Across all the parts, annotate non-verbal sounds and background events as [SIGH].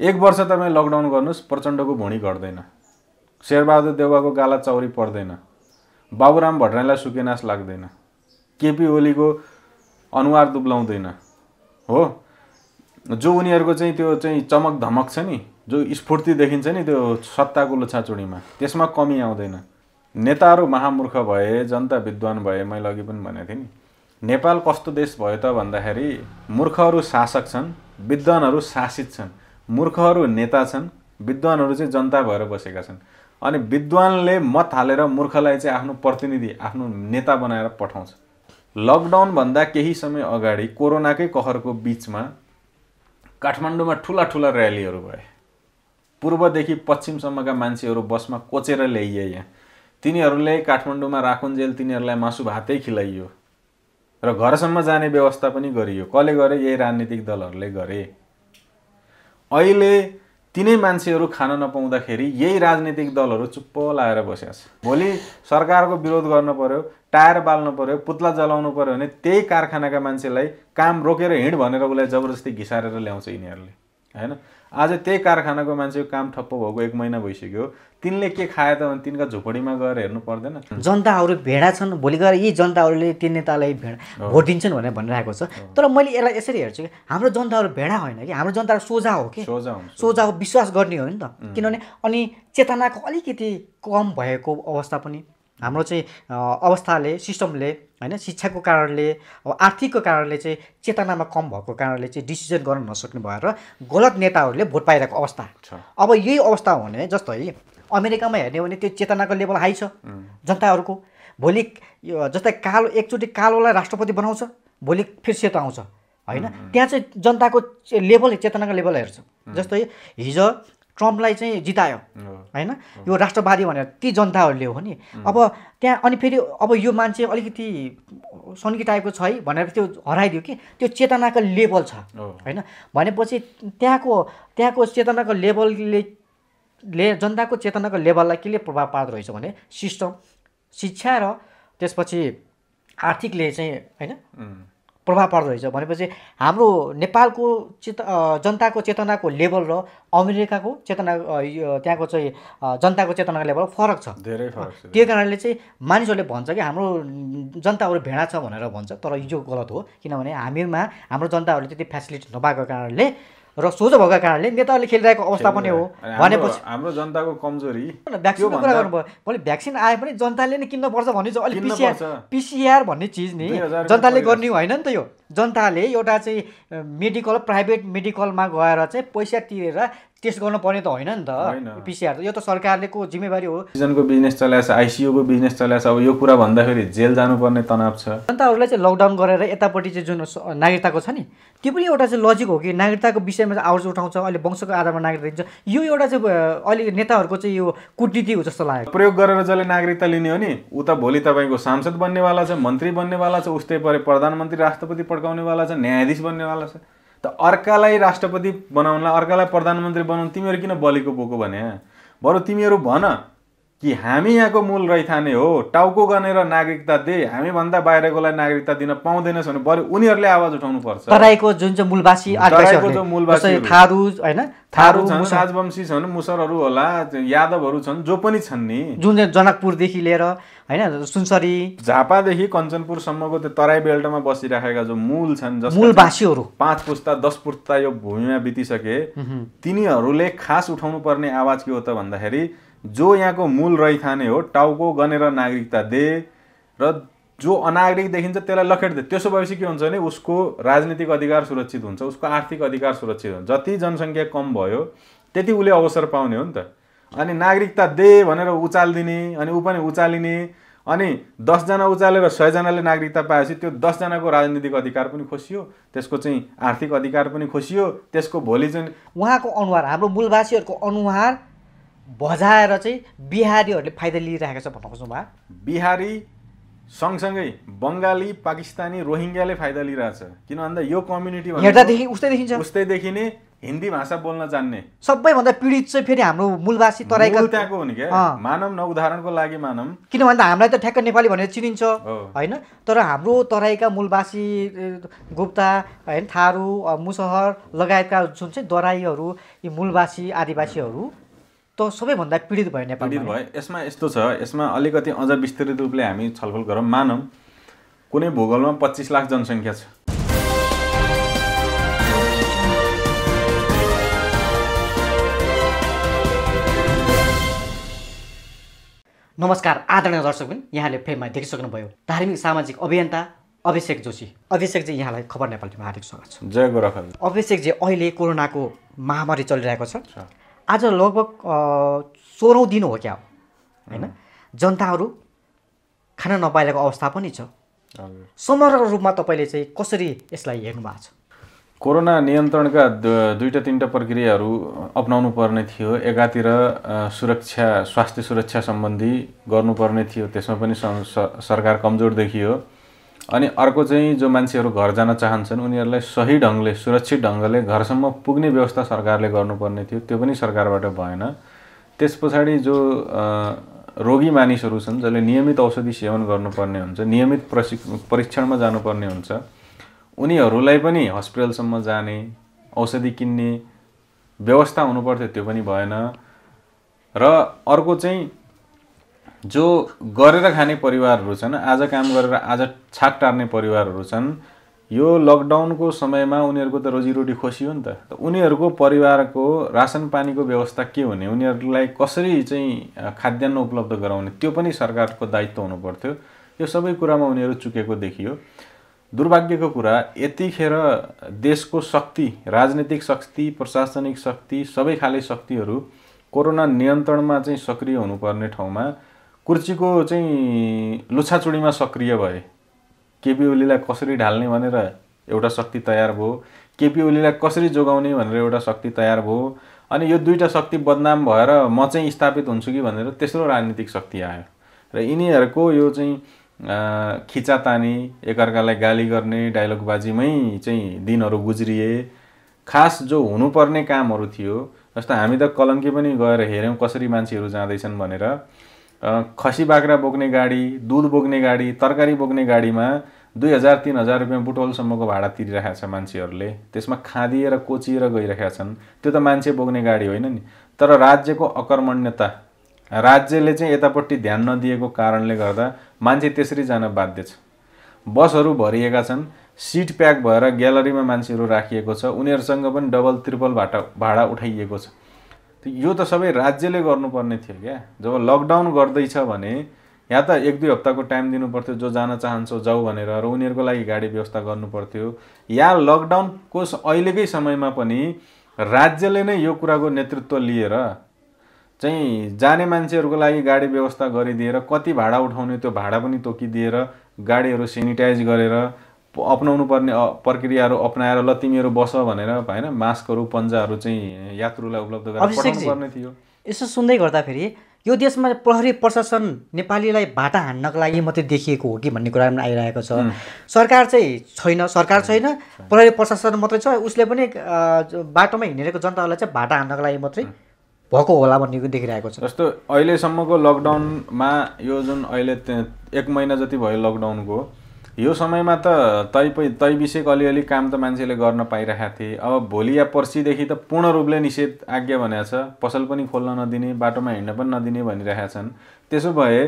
एक वर्ष तपाईँ लकडाउन गर्नुहोस् प्रचण्डको भुँडी घट्दैन शेरबहादुर देउवाको गाला चौरी पर्दैन बाबुराम भट्टराईलाई सुकेनास लाग्दैन केपी ओलीको अनुहार दुब्लाउँदैन हो जो उनीहरूको चाहिँ त्यो चाहिँ चमक धमक छ नि जो स्फूर्ति देखिन्छ नि त्यो सत्ताको लुछाचुडीमा त्यसमा कमी आउँदैन नेताहरू महामूर्ख भए जनता विद्वान भए मैले अघि पनि भनेको थिएँ नि नेपाल कस्तो देश भयो त भन्दाखेरि मूर्खहरू शासक छन् विद्वानहरू शासित छन् मूर्खहरू नेता छन् विद्वानहरू चाहिँ जनता भएर बसेका छन् अनि विद्वानले मत हालेर मूर्खलाई चाहिँ आफ्नो प्रतिनिधि आफ्नो नेता बनाएर पठाउँछ लकडाउनभन्दा केही समय अगाडि कोरोनाकै कहरको बिचमा काठमाडौँमा ठुला ठुला ऱ्यालीहरू भए पूर्वदेखि पश्चिमसम्मका मान्छेहरू बसमा कोचेर ल्याइए यहाँ तिनीहरूले काठमाडौँमा राखुन्जेल तिनीहरूलाई मासु भातै खिलाइयो र घरसम्म जाने व्यवस्था पनि गरियो कसले गरे यही राजनीतिक दलहरूले गरे अहिले तिनै मान्छेहरू खान नपाउँदाखेरि यही राजनीतिक दलहरू चुप्प लाएर बसेछ छ भोलि सरकारको विरोध गर्नु पर्यो टायर बाल्नु पर्यो पुत्ला जलाउनु पर्यो भने त्यही कारखानाका मान्छेलाई काम रोकेर हिँड भनेर उसलाई जबरजस्ती घिसारेर ल्याउँछ यिनीहरूले होइन आज त्यही कारखानाको मान्छेको काम ठप्प भएको एक महिना भइसक्यो तिनले के खायो त भने तिनका झोपडीमा गएर हेर्नु पर्दैन जनताहरू भेडा छन् भोलि गएर यी जनताहरूले ती नेतालाई भेडा भोट दिन्छन् भनेर भनिरहेको छ तर मैले यसलाई यसरी हेर्छु कि हाम्रो जनताहरू भेडा होइन कि हाम्रो जनताहरू सोझा हो कि सोझा हो सोझा हो विश्वास गर्ने हो नि त किनभने अनि चेतनाको अलिकति कम भएको अवस्था पनि हाम्रो चाहिँ अवस्थाले सिस्टमले होइन शिक्षाको कारणले अब आर्थिकको कारणले चाहिँ चेतनामा कम भएको कारणले चाहिँ डिसिजन गर्न नसक्ने भएर गलत नेताहरूले भोट पाइरहेको अवस्था छ अब यही अवस्था हो भने जस्तै अमेरिकामा हेर्ने हो भने त्यो चेतनाको लेभल हाई छ जनताहरूको भोलि जस्तै कालो एकचोटि कालोलाई राष्ट्रपति बनाउँछ भोलि फेरि सेतो आउँछ होइन त्यहाँ चाहिँ जनताको लेभल चेतनाको लेभल हेर्छ जस्तै हिजो ट्रम्पलाई चाहिँ जितायो होइन यो राष्ट्रवादी भनेर ती जनताहरूले हो नि अब त्यहाँ अनि फेरि अब यो मान्छे अलिकति सन्की टाइपको छ है भनेर त्यो हराइदियो कि त्यो चेतनाको लेभल छ होइन भनेपछि त्यहाँको त्यहाँको चेतनाको लेभलले ले जनताको चेतनाको लेभललाई केले प्रभाव पार्दो रहेछ भने सिस्टम शिक्षा र त्यसपछि आर्थिकले चाहिँ होइन प्रभाव पर्दोरहेछ भनेपछि हाम्रो नेपालको चेत जनताको चेतनाको लेभल र अमेरिकाको चेतना त्यहाँको चाहिँ जनताको चेतनाको लेभल फरक छ धेरै फरक त्यो कारणले चाहिँ मानिसहरूले भन्छ कि हाम्रो जनताहरू भेडा छ भनेर भन्छ तर हिजो गलत हो किनभने हामीमा हाम्रो जनताहरूले त्यति फेसिलिटी नपाएको कारणले र सोझो भएको कारणले नेताहरूले खेलिरहेको अवस्था पनि हो भनेपछि हाम्रो जनताको कमजोरी भ्याक्सिनको कुरा गर्नुभयो भोलि भ्याक्सिन आए पनि जनताले नै किन्नुपर्छ भन्ने चाहिँ अलिक पिसिआर पिसिआर भन्ने चिज नि जनताले गर्ने होइन नि त यो जनताले एउटा चाहिँ मेडिकल प्राइभेट मेडिकलमा गएर चाहिँ पैसा तिरेर टेस्ट गर्नुपर्ने त होइन नि त पिसिआर त यो त सरकारले जिम्मेवारी हो सिजनको बिजनेस चलाएछ आइसियुको बिजनेस चलाएछ अब यो कुरा भन्दाखेरि जेल जानुपर्ने तनाव छ जनताहरूलाई चाहिँ लकडाउन गरेर यतापट्टि चाहिँ जुन नागरिकताको छ नि त्यो पनि एउटा चाहिँ लजिक हो कि नागरिकताको विषयमा चाहिँ आवाज उठाउँछ अहिले वंशको आधारमा नागरिकता दिन्छ यो एउटा चाहिँ अहिले नेताहरूको चाहिँ यो कुटनीति हो जस्तो लाग्यो प्रयोग गरेर जसले नागरिकता लिने हो नि ऊ त भोलि तपाईँको सांसद बन्नेवाला छ मन्त्री बन्नेवाला छ उस्तै परे प्रधानमन्त्री राष्ट्रपति पड्काउनेवाला छ न्यायाधीश बन्नेवाला छ त अर्कालाई राष्ट्रपति बनाउनलाई अर्कालाई प्रधानमन्त्री बनाउनु तिमीहरू किन बलिको बोको भने बरु तिमीहरू भन कि हामी यहाँको मूल रैथाने हो टाउको गनेर नागरिकता दे हामीभन्दा बाहिरकोलाई नागरिकता दिन पाउँदैनस् भने बरु उनीहरूले आवाज उठाउनु पर्छ तराईको जुन चाहिँ मूलवासी जो थारू छन् छन् मुसरहरू होला यादवहरू छन् जो पनि छन् नि जुन चाहिँ जनकपुरदेखि लिएर होइन सुनसरी झापादेखि कञ्चनपुरसम्मको त्यो तराई बेल्टमा बसिराखेका जो मूल छन् मूल पाँच पुस्ता दस पुस्ता यो भूमिमा बितिसके तिनीहरूले खास उठाउनु पर्ने आवाज के हो त भन्दाखेरि जो यहाँको मूल रैथाने हो टाउको गनेर नागरिकता दे र जो अनागरिक देखिन्छ त्यसलाई लखेट दे त्यसो भएपछि के हुन्छ भने उसको राजनीतिक अधिकार सुरक्षित हुन्छ उसको आर्थिक अधिकार सुरक्षित हुन्छ जति जनसङ्ख्या कम भयो त्यति उसले अवसर पाउने हो नि त अनि नागरिकता दे भनेर उचालिदिने अनि ऊ पनि उचालिने अनि दसजना उचालेर सयजनाले नागरिकता पाएपछि त्यो दसजनाको राजनीतिक अधिकार पनि खोसियो त्यसको चाहिँ आर्थिक अधिकार पनि खोसियो त्यसको भोलि चाहिँ उहाँको अनुहार हाम्रो मूलवासीहरूको अनुहार बजाएर चाहिँ बिहारीहरूले फाइदा लिइरहेको छ भन्न खोज्नु बिहारी सँगसँगै बङ्गाली पाकिस्तानी रोहिङ्ग्याले फाइदा लिइरहेछ किन भन्दा यो कम्युनिटी उस्तै देखिन्छ उस्तै देखिने हिन्दी भाषा बोल्न जान्ने सबैभन्दा पीडित चाहिँ फेरि हाम्रो मूलवासी तराईका त्यहाँको नि क्या मानव न उदाहरणको लागि मानव किनभने हामीलाई त ठ्याक्क नेपाली भनेर चिनिन्छ होइन तर हाम्रो तराईका मूलवासी गुप्ता होइन थारू मुसहर लगायतका जुन चाहिँ दराईहरू यी मूलवासी आदिवासीहरू त सबैभन्दा पीडित भयो नेपाल पीडित भयो यसमा यस्तो छ यसमा अलिकति अझ विस्तृत रूपले हामी छलफल गरौँ मानौँ कुनै भूगोलमा पच्चिस लाख जनसङ्ख्या छ नमस्कार आदरणीय दर्शक पनि यहाँले फेममा देखिसक्नुभयो धार्मिक सामाजिक अभियन्ता अभिषेक जोशी अभिषेकजी यहाँलाई खबर नेपालीमा हार्दिक स्वागत छ जय गोरखल अभिषेकजी अहिले कोरोनाको महामारी चलिरहेको छ आज लगभग सोह्रौँ दिन हो क्या होइन जनताहरू खाना नपाइरहेको अवस्था पनि छ समग्र रूपमा तपाईँले चाहिँ कसरी यसलाई हेर्नु भएको छ कोरोना नियन्त्रणका दुईवटा तिनवटा प्रक्रियाहरू अप्नाउनु पर्ने थियो एकातिर सुरक्षा स्वास्थ्य सुरक्षा सम्बन्धी गर्नुपर्ने थियो त्यसमा पनि सरकार कमजोर देखियो अनि अर्को चाहिँ जो मान्छेहरू घर जान चाहन्छन् उनीहरूलाई सही ढङ्गले सुरक्षित ढङ्गले घरसम्म पुग्ने व्यवस्था सरकारले गर्नुपर्ने थियो त्यो पनि सरकारबाट भएन त्यस पछाडि जो रोगी मानिसहरू छन् जसले नियमित औषधि सेवन गर्नुपर्ने हुन्छ नियमित प्रशिक्ष परीक्षणमा जानुपर्ने हुन्छ उनीहरूलाई पनि हस्पिटलसम्म जाने औषधि किन्ने व्यवस्था हुनुपर्थ्यो त्यो पनि भएन र अर्को चाहिँ जो गरेर खाने परिवारहरू छन् आज काम गरेर आज छाक टार्ने परिवारहरू छन् यो लकडाउनको समयमा उनीहरूको त रोजीरोटी खोसी हो नि त उनीहरूको परिवारको रासन पानीको व्यवस्था के हुने उनीहरूलाई कसरी चाहिँ खाद्यान्न उपलब्ध गराउने त्यो पनि सरकारको दायित्व हुनुपर्थ्यो यो सबै कुरामा उनीहरू चुकेको देखियो दुर्भाग्यको कुरा यतिखेर देशको शक्ति राजनीतिक शक्ति प्रशासनिक शक्ति सबै खाले शक्तिहरू कोरोना नियन्त्रणमा चाहिँ सक्रिय हुनुपर्ने ठाउँमा कुर्चीको चाहिँ लुछाचुडीमा सक्रिय भए केपी ओलीलाई कसरी ढाल्ने भनेर एउटा शक्ति तयार भयो केपी ओलीलाई कसरी जोगाउने भनेर एउटा शक्ति तयार भयो अनि यो दुईवटा शक्ति बदनाम भएर म चाहिँ स्थापित हुन्छु कि भनेर तेस्रो राजनीतिक शक्ति आयो र यिनीहरूको यो चाहिँ खिचातानी एकअर्कालाई गाली गर्ने डायलगबाजीमै चाहिँ दिनहरू गुज्रिए खास जो हुनुपर्ने कामहरू थियो जस्तो हामी त कलङ्की पनि गएर हेऱ्यौँ कसरी मान्छेहरू जाँदैछन् भनेर खसी बाख्रा बोक्ने गाडी दुध बोक्ने गाडी तरकारी बोक्ने गाडीमा दुई हजार तिन हजार रुपियाँ बुटौलसम्मको भाडा तिरिरहेको छ मान्छेहरूले त्यसमा खाँदिएर कोचिएर गइरहेका छन् त्यो त मान्छे बोक्ने गाडी होइन नि तर राज्यको अकर्मण्यता राज्यले चाहिँ यतापट्टि ध्यान नदिएको कारणले गर्दा मान्छे त्यसरी जान बाध्य छ बसहरू भरिएका छन् सिट प्याक भएर ग्यालरीमा मान्छेहरू राखिएको छ उनीहरूसँग पनि डबल त्रिपल भाटा भाडा उठाइएको छ यो त सबै राज्यले गर्नुपर्ने थियो क्या जब लकडाउन गर्दैछ भने या त एक दुई हप्ताको टाइम दिनु पर्थ्यो जो जान चाहन्छौ जाऊ भनेर र उनीहरूको लागि गाडी व्यवस्था गर्नुपर्थ्यो या लकडाउनको अहिलेकै समयमा पनि राज्यले नै यो कुराको नेतृत्व लिएर चाहिँ जाने मान्छेहरूको लागि गाडी व्यवस्था गरिदिएर कति भाडा उठाउने त्यो भाडा पनि तोकिदिएर गाडीहरू सेनिटाइज गरेर अप्नाउनु पर्ने प्रक्रियाहरू अप्नाएर ल तिमीहरू बस भनेर होइन मास्कहरू पन्जाहरू चाहिँ यात्रुलाई उपलब्ध गर्नुपर्ने थियो यसो सुन्दै गर्दाखेरि यो देशमा प्रहरी प्रशासन नेपालीलाई भाटा हान्नको लागि मात्रै देखिएको हो कि भन्ने कुरा पनि आइरहेको छ सरकार चाहिँ छैन सरकार छैन प्रहरी प्रशासन मात्रै छ उसले पनि बाटोमा हिँडेको जनताहरूलाई चाहिँ भाटा हान्नको लागि मात्रै भएको होला भन्ने देखिरहेको छ जस्तो अहिलेसम्मको लकडाउनमा यो जुन अहिले एक महिना जति भयो लकडाउनको यो समयमा त तै पै तै विषयको अलिअलि काम त मान्छेले गर्न पाइरहेको थिए अब भोलि या पर्सिदेखि त पूर्ण रूपले निषेध आज्ञा भनेको छ पसल पनि खोल्न नदिने बाटोमा हिँड्न पनि नदिने भनिरहेका छन् त्यसो भए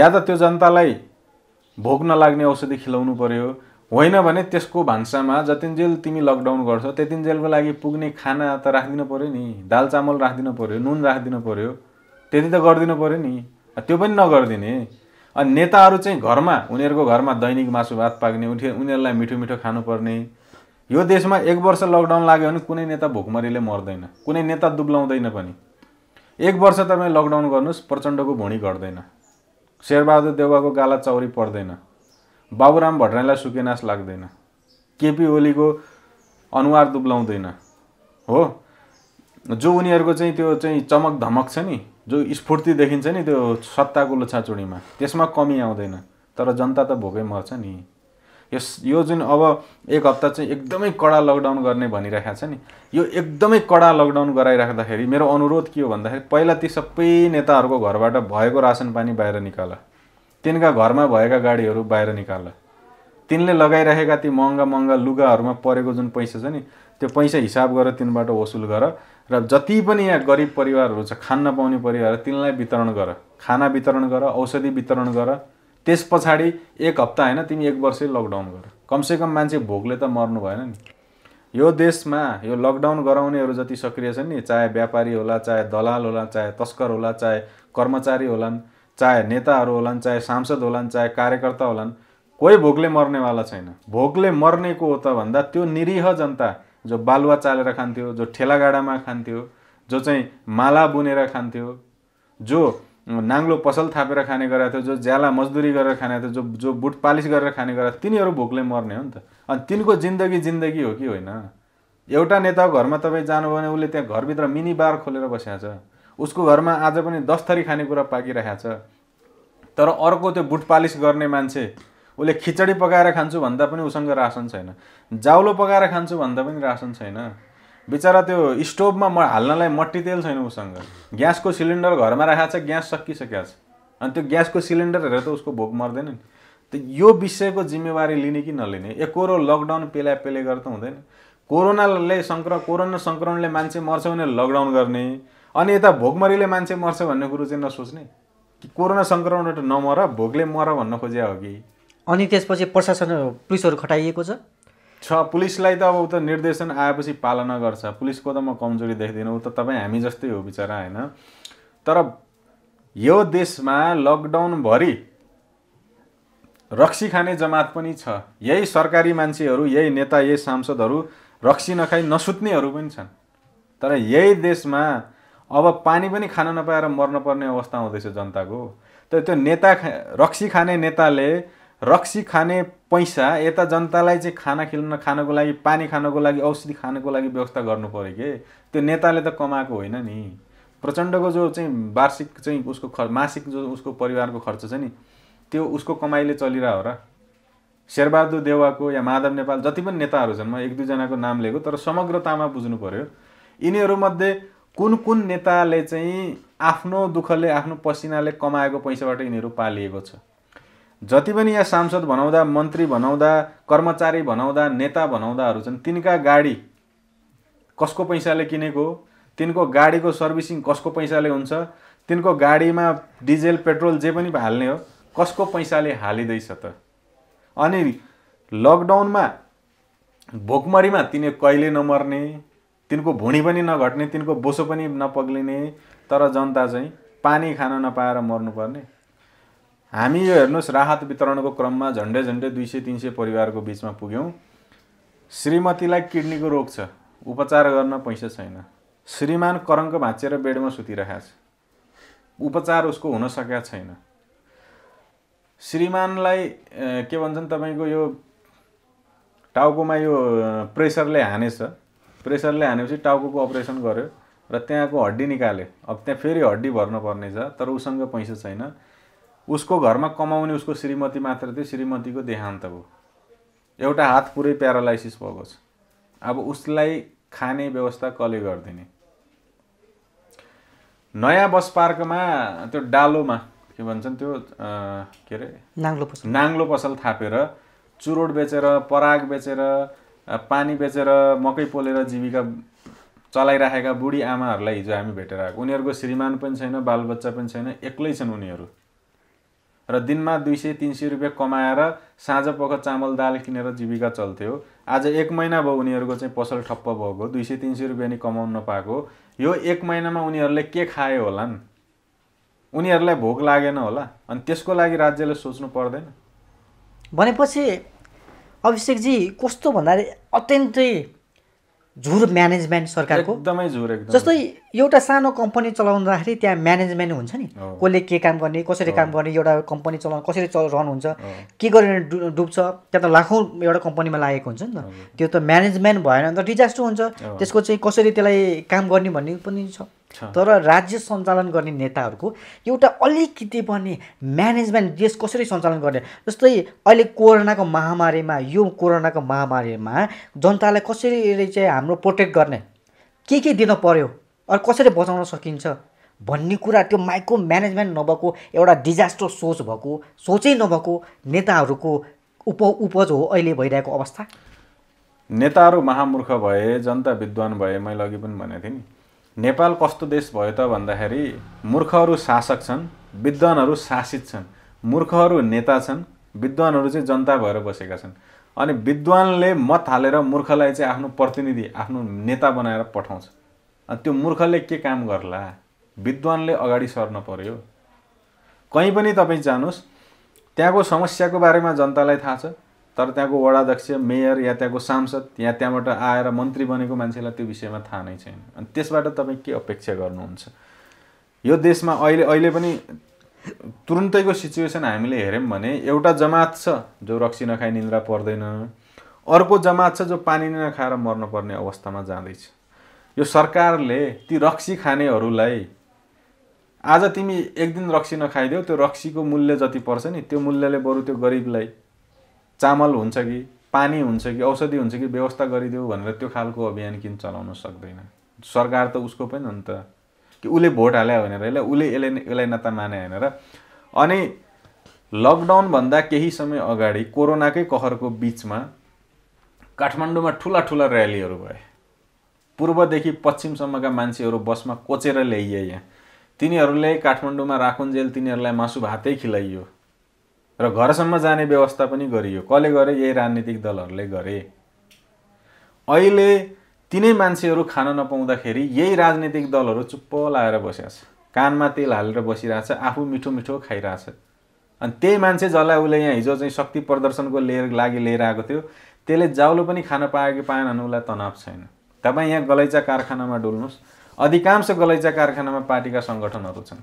या त त्यो जनतालाई भोक नलाग्ने औषधि खिलाउनु पर्यो होइन भने त्यसको भान्सामा जतिन्जेल तिमी लकडाउन गर्छौ त्यतिन्जेलको लागि पुग्ने खाना त राखिदिनु पऱ्यो नि दाल चामल राखिदिनु पऱ्यो नुन राखिदिनु पऱ्यो त्यति त गरिदिनु पऱ्यो नि त्यो पनि नगरिदिने अनि नेताहरू चाहिँ घरमा उनीहरूको घरमा दैनिक मासु भात पाक्ने उठे उनीहरूलाई मिठो मिठो खानुपर्ने यो देशमा एक वर्ष लकडाउन लाग्यो भने कुनै नेता भुकमरीले मर्दैन कुनै नेता दुब्लाउँदैन पनि एक वर्ष तपाईँ लकडाउन गर्नुहोस् प्रचण्डको भुँडी घट्दैन शेरबहादुर देउवाको गाला चौरी पर्दैन बाबुराम भट्टराईलाई सुकेनास लाग्दैन केपी ओलीको अनुहार दुब्लाउँदैन हो जो उनीहरूको चाहिँ त्यो चाहिँ चमक धमक छ नि जो स्फूर्ति देखिन्छ नि त्यो सत्ताको लुछाचुडीमा त्यसमा कमी आउँदैन तर जनता त भोकै मर्छ नि यस यो जुन अब एक हप्ता चाहिँ एकदमै कडा लकडाउन गर्ने भनिरहेको छ नि यो एकदमै कडा लकडाउन गराइराख्दाखेरि मेरो अनुरोध के हो भन्दाखेरि पहिला ती सबै नेताहरूको घरबाट भएको रासन पानी बाहिर निकाल तिनका घरमा भएका गाडीहरू बाहिर निकाल्ला तिनले लगाइरहेका ती महँगा महँगा लुगाहरूमा परेको जुन पैसा छ नि त्यो पैसा हिसाब गरेर तिनबाट वसुल गर र जति पनि यहाँ गरिब परिवारहरू छ खान नपाउने परिवार तिनलाई वितरण गर खाना वितरण गर औषधि वितरण गर त्यस पछाडि एक हप्ता होइन तिमी एक वर्षै लकडाउन गर कमसेकम मान्छे भोकले त मर्नु भएन नि यो देशमा यो लकडाउन गराउनेहरू जति सक्रिय छन् नि चाहे व्यापारी होला चाहे दलाल होला चाहे तस्कर होला चाहे कर्मचारी होलान् चाहे नेताहरू होलान् चाहे सांसद होलान् चाहे कार्यकर्ता होलान् कोही भोकले मर्नेवाला छैन भोकले मर्नेको हो त भन्दा त्यो निरीह जनता जो बालुवा चालेर खान्थ्यो जो ठेलागाडामा खान्थ्यो जो चाहिँ माला बुनेर खान्थ्यो जो नाङ्लो पसल थापेर खाने गरेको थियो जो ज्याला मजदुरी गरेर खाने थियो जो जो बुट पालिस गरेर खाने थियो तिनीहरू भोकले मर्ने हो नि त अनि तिनको जिन्दगी जिन्दगी हो कि होइन एउटा नेताको घरमा तपाईँ जानुभयो भने उसले त्यहाँ घरभित्र मिनी बार खोलेर बसेको छ उसको घरमा आज पनि दस थरी खानेकुरा पाकिरहेको छ तर अर्को त्यो बुट पालिस गर्ने मान्छे उसले खिचडी पकाएर खान्छु भन्दा पनि उसँग रासन छैन जाउलो पकाएर खान्छु भन्दा पनि रासन छैन बिचरा त्यो स्टोभमा म हाल्नलाई मट्टी तेल छैन उसँग ग्यासको सिलिन्डर घरमा राखेको छ ग्यास सकिसकेको छ अनि त्यो ग्यासको सिलिन्डर हेरेर त उसको भोक मर्दैन नि त यो विषयको जिम्मेवारी लिने कि नलिने एकरो लकडाउन पेला पेले गर्दा हुँदैन कोरोनाले सङ्क्र कोरोना सङ्क्रमणले मान्छे मर्छ भने लकडाउन गर्ने अनि यता भोकमरीले मान्छे मर्छ भन्ने कुरो चाहिँ नसोच्ने कि कोरोना सङ्क्रमणबाट नमर भोगले मर भन्न खोजे हो कि अनि त्यसपछि प्रशासन पुलिसहरू खटाइएको छ छ पुलिसलाई त अब उता निर्देशन आएपछि पालना गर्छ पुलिसको त म कमजोरी देख्दिनँ ऊ त तपाईँ हामी जस्तै हो बिचरा होइन तर यो देशमा लकडाउनभरि रक्सी खाने जमात पनि छ यही सरकारी मान्छेहरू यही नेता यही सांसदहरू रक्सी नखाई नसुत्नेहरू पनि छन् तर यही देशमा अब पानी पनि खान नपाएर मर्नुपर्ने अवस्था हुँदैछ जनताको तर त्यो नेता रक्सी खाने नेताले रक्सी खाने पैसा यता जनतालाई चाहिँ खाना खेल्न खानको लागि पानी खानको लागि औषधि खानको लागि व्यवस्था गर्नु पऱ्यो कि त्यो नेताले त कमाएको होइन नि प्रचण्डको जो चाहिँ वार्षिक चाहिँ उसको ख मासिक जो उसको परिवारको खर्च छ नि त्यो उसको कमाइले चलिरह हो र शेरबहादुर देवाको या माधव नेपाल जति पनि नेताहरू छन् म एक दुईजनाको नाम लिएको तर समग्रतामा बुझ्नु पऱ्यो यिनीहरूमध्ये कुन कुन नेताले चाहिँ आफ्नो दुःखले आफ्नो पसिनाले कमाएको पैसाबाट यिनीहरू पालिएको छ जति पनि यहाँ सांसद भनाउँदा मन्त्री भनाउँदा कर्मचारी भनाउँदा नेता भनाउँदाहरू छन् तिनका गाडी कसको पैसाले किनेको हो तिनको गाडीको सर्भिसिङ कसको पैसाले हुन्छ तिनको गाडीमा डिजेल पेट्रोल जे पनि हाल्ने हो कसको पैसाले हालिँदैछ त अनि लकडाउनमा भोकमरीमा तिनीहरू कहिले नमर्ने तिनको भुँडी पनि नघट्ने तिनको बोसो पनि नपग्लिने तर जनता चाहिँ पानी खान नपाएर मर्नुपर्ने हामी यो हेर्नुहोस् राहत वितरणको क्रममा झन्डै झन्डै दुई सय तिन सय परिवारको बिचमा पुग्यौँ श्रीमतीलाई किडनीको रोग छ उपचार गर्न पैसा छैन श्रीमान करङ्क भाँचेर बेडमा सुतिरहेको छ उपचार उसको हुन सकेका छैन श्रीमानलाई के भन्छन् तपाईँको यो टाउकोमा यो प्रेसरले हानेछ प्रेसरले हानेपछि टाउको अपरेसन गर्यो र त्यहाँको हड्डी निकाल्यो अब त्यहाँ फेरि हड्डी पर्ने पर्नेछ तर उसँग पैसा छैन उसको घरमा कमाउने उसको श्रीमती मात्र थियो श्रीमतीको देहान्त हो एउटा हात पुरै प्यारालाइसिस भएको छ अब उसलाई खाने व्यवस्था कसले गरिदिने नयाँ बस पार्कमा त्यो डालोमा के भन्छन् त्यो के अरे नाङ्लो पसल नाङ्लो पसल थापेर चुरोड बेचेर पराग बेचेर पानी बेचेर मकै पोलेर जीविका चलाइराखेका बुढी आमाहरूलाई हिजो हामी भेटेर आएको उनीहरूको श्रीमान पनि छैन बालबच्चा पनि छैन एक्लै छन् उनीहरू र दिनमा दुई सय तिन सय रुपियाँ कमाएर साँझ पख चामल दाल किनेर जीविका चल्थ्यो आज एक महिना भयो उनीहरूको चाहिँ पसल ठप्प भएको दुई सय तिन सय रुपियाँ नि कमाउन नपाएको यो एक महिनामा उनीहरूले के खायो होला नि उनीहरूलाई भोक लागेन होला अनि त्यसको लागि राज्यले सोच्नु पर्दैन भनेपछि अभिषेकजी कस्तो भन्दाखेरि अत्यन्तै झुर म्यानेजमेन्ट सरकारको एकदमै झुर एकदम जस्तै एउटा सानो कम्पनी चलाउँदाखेरि त्यहाँ म्यानेजमेन्ट हुन्छ नि कसले के काम गर्ने कसरी काम गर्ने एउटा कम्पनी चलाउनु कसरी चल रहनुहुन्छ के गरेर डुब्छ त्यहाँ त लाखौँ एउटा कम्पनीमा लागेको हुन्छ नि त त्यो त म्यानेजमेन्ट भएन भने त डिजास्टर हुन्छ त्यसको चाहिँ कसरी त्यसलाई काम गर्ने भन्ने पनि छ तर राज्य सञ्चालन गर्ने नेताहरूको एउटा अलिकति पनि म्यानेजमेन्ट देश कसरी सञ्चालन गर्ने जस्तै अहिले कोरोनाको महामारीमा यो कोरोनाको महामारीमा जनतालाई कसरी चाहिँ हाम्रो प्रोटेक्ट गर्ने के के दिन पर्यो अरू कसरी बचाउन सकिन्छ भन्ने कुरा त्यो माइक्रो म्यानेजमेन्ट नभएको एउटा डिजास्टर सोच भएको सोचै नभएको नेताहरूको उप उपज हो अहिले भइरहेको अवस्था नेताहरू महामूर्ख भए जनता विद्वान भए मैले अघि पनि भनेको थिएँ नि नेपाल कस्तो देश भयो त भन्दाखेरि मूर्खहरू शासक छन् विद्वानहरू शासित छन् मूर्खहरू नेता छन् विद्वानहरू चाहिँ जनता भएर बसेका छन् अनि विद्वानले मत हालेर मूर्खलाई चाहिँ आफ्नो प्रतिनिधि आफ्नो नेता बनाएर पठाउँछ अनि त्यो मूर्खले के काम गर्ला विद्वानले अगाडि सर्न पर्यो कहीँ पनि तपाईँ जानुहोस् त्यहाँको समस्याको बारेमा जनतालाई थाहा छ तर त्यहाँको वडाध्यक्ष मेयर या त्यहाँको सांसद या त्यहाँबाट आएर मन्त्री बनेको मान्छेलाई त्यो विषयमा थाहा नै छैन अनि त्यसबाट तपाईँ के अपेक्षा गर्नुहुन्छ यो देशमा अहिले अहिले पनि तुरुन्तैको सिचुएसन हामीले हेऱ्यौँ भने एउटा जमात छ जो रक्सी नखाइ निन्द्रा पर्दैन अर्को जमात छ जो पानी नै नखाएर मर्नुपर्ने अवस्थामा जाँदैछ यो सरकारले ती रक्सी खानेहरूलाई आज तिमी एक दिन रक्सी नखाइदेऊ त्यो रक्सीको मूल्य जति पर्छ नि त्यो मूल्यले बरु त्यो गरिबलाई चामल हुन्छ कि पानी हुन्छ कि औषधि हुन्छ कि व्यवस्था गरिदेऊ भनेर त्यो खालको अभियान किन चलाउन सक्दैन सरकार त उसको पनि हो नि त कि उसले भोट हाल्यो भनेर यसलाई उसले यसलाई यसलाई नेता माने भनेर अनि लकडाउनभन्दा केही समय अगाडि कोरोनाकै कहरको बिचमा काठमाडौँमा ठुला ठुला ऱ्यालीहरू भए पूर्वदेखि पश्चिमसम्मका मान्छेहरू बसमा कोचेर ल्याइए यहाँ तिनीहरूले काठमाडौँमा राखुन्जेल तिनीहरूलाई मासु भातै खिलाइयो र घरसम्म जाने व्यवस्था पनि गरियो कसले गरे यही राजनीतिक दलहरूले गरे अहिले तिनै मान्छेहरू खान नपाउँदाखेरि यही राजनीतिक दलहरू चुप्प लाएर बसिरहेछ कानमा तेल हालेर बसिरहेछ आफू मिठो मिठो खाइरहेछ अनि त्यही मान्छे जसलाई उसले यहाँ हिजो चाहिँ शक्ति प्रदर्शनको लिएर लागि लिएर आएको थियो त्यसले जाउलो पनि खान पायो कि भने उसलाई तनाव छैन तपाईँ यहाँ गलैँचा कारखानामा डुल्नुहोस् अधिकांश गलैँचा कारखानामा पार्टीका सङ्गठनहरू छन्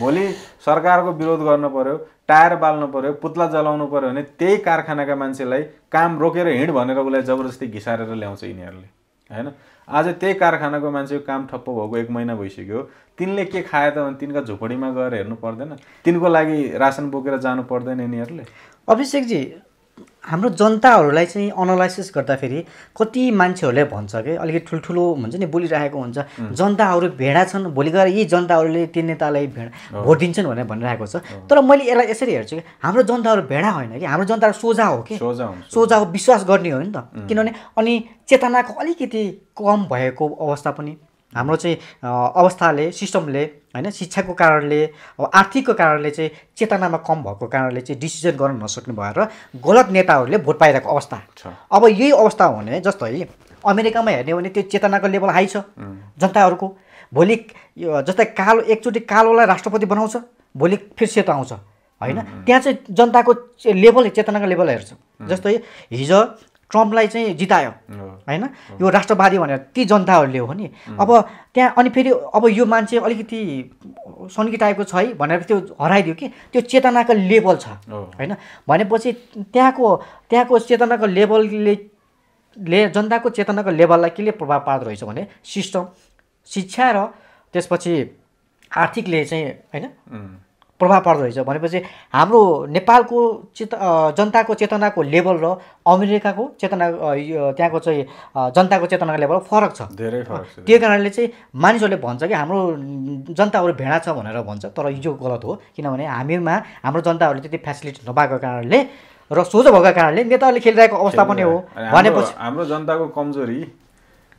भोलि सरकारको विरोध गर्नु पर्यो टायर बाल्नु पऱ्यो पुत्ला जलाउनु पऱ्यो भने त्यही कारखानाका मान्छेलाई काम रोकेर हिँड भनेर उसलाई जबरजस्ती घिसारेर ल्याउँछ यिनीहरूले होइन आज त्यही कारखानाको मान्छेको काम ठप्प भएको एक महिना भइसक्यो तिनले के खायो त भने तिनका झोपडीमा गएर हेर्नु पर्दैन तिनको लागि रासन बोकेर जानु पर्दैन यिनीहरूले अभिषेकजी हाम्रो जनताहरूलाई चाहिँ अनालाइसिस गर्दाखेरि कति मान्छेहरूले भन्छ कि अलिकति ठुल्ठुलो हुन्छ नि बोलिरहेको हुन्छ जनताहरू भेडा छन् भोलि गएर यी जनताहरूले ती नेतालाई भेडा भोट दिन्छन् भनेर भनिरहेको छ तर मैले यसलाई यसरी हेर्छु कि हाम्रो जनताहरू भेडा होइन कि हाम्रो जनताहरू सोझा हो कि सोझा हो विश्वास गर्ने हो नि त किनभने अनि चेतनाको अलिकति कम भएको अवस्था पनि हाम्रो चाहिँ अवस्थाले सिस्टमले होइन शिक्षाको कारणले अब आर्थिकको कारणले चाहिँ चेतनामा कम भएको कारणले चाहिँ डिसिजन गर्न नसक्ने भएर गलत नेताहरूले भोट पाइरहेको अवस्था अब यही अवस्था हुने जस्तै अमेरिकामा हेर्ने हो भने त्यो चेतनाको लेभल हाई छ जनताहरूको भोलि जस्तै कालो एकचोटि कालोलाई राष्ट्रपति बनाउँछ भोलि फेरि सेतो आउँछ होइन त्यहाँ चाहिँ जनताको लेभल चेतनाको लेभल हेर्छ जस्तै हिजो ट्रम्पलाई चाहिँ जितायो होइन यो राष्ट्रवादी भनेर ती जनताहरूले हो नि अब त्यहाँ अनि फेरि अब यो मान्छे अलिकति सन्की टाइपको छ है भनेर त्यो हराइदियो कि त्यो चेतनाको लेभल छ होइन भनेपछि त्यहाँको त्यहाँको चेतनाको लेभलले ले जनताको चेतनाको लेभललाई केले प्रभाव पार्दो रहेछ भने सिस्टम शिक्षा र त्यसपछि आर्थिकले चाहिँ होइन प्रभाव पर्दो रहेछ भनेपछि हाम्रो नेपालको चेत जनताको चेतनाको लेभल र अमेरिकाको चेतना त्यहाँको चाहिँ जनताको चेतनाको लेभल फरक छ धेरै फरक छ त्यही कारणले चाहिँ मानिसहरूले भन्छ कि हाम्रो जनताहरू भेडा छ भनेर भन्छ तर हिजो गलत हो किनभने हामीमा हाम्रो जनताहरूले त्यति फेसिलिटी नपाएको कारणले र सोझो भएको कारणले नेताहरूले खेलिरहेको अवस्था पनि हो भनेपछि हाम्रो जनताको कमजोरी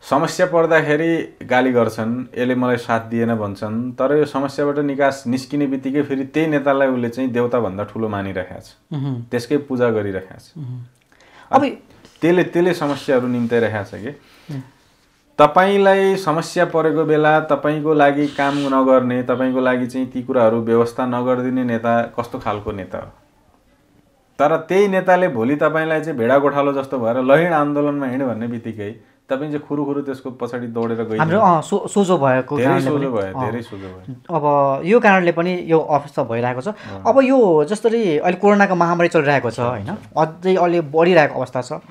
समस्या पर्दाखेरि गाली गर्छन् यसले मलाई साथ दिएन भन्छन् तर यो समस्याबाट निकास निस्किने बित्तिकै फेरि त्यही नेतालाई उसले चाहिँ देउताभन्दा ठुलो मानिरहेको छ त्यसकै पूजा गरिरहेको छ अब त्यसले त्यसले समस्याहरू निम्ताइरहेको छ कि तपाईँलाई समस्या परेको बेला तपाईँको लागि काम नगर्ने तपाईँको लागि चाहिँ ती कुराहरू व्यवस्था नगरिदिने नेता कस्तो खालको नेता हो तर त्यही नेताले भोलि तपाईँलाई चाहिँ भेडा गोठालो जस्तो भएर लहिण आन्दोलनमा हिँड्यो भन्ने बित्तिकै तपाईँ चाहिँ खुरुखुरु त्यसको पछाडि दौडेर गयो हाम्रो सोझो भएको भयो अब यो कारणले पनि यो अवस्था भइरहेको छ अब यो जसरी अहिले कोरोनाको महामारी चलिरहेको छ होइन अझै अहिले बढिरहेको अवस्था छ